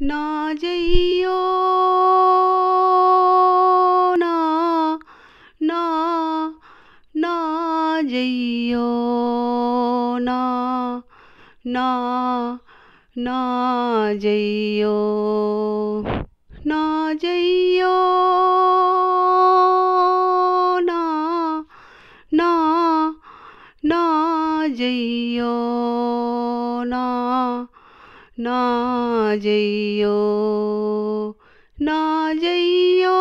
ना जइयो ना ना ना जइयो ना ना ना जइयो ना जइयो ना ना ना जइयो ना जइयो ना जइयो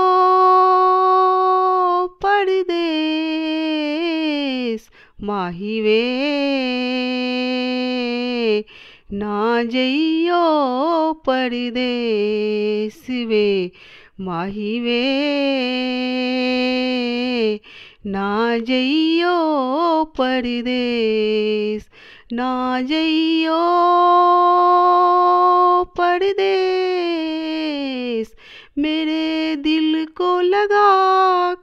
परदेस माही वे ना जइयो परदेस वे माही वे ना जइयो परदेस ना जइयो दे मेरे दिल को लगा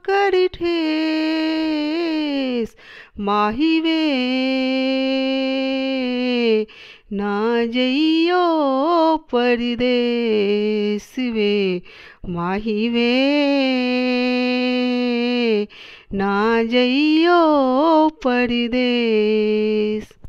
कर ठेस माही वे ना जइयो परदेस वे माही वे ना जइयो परदेस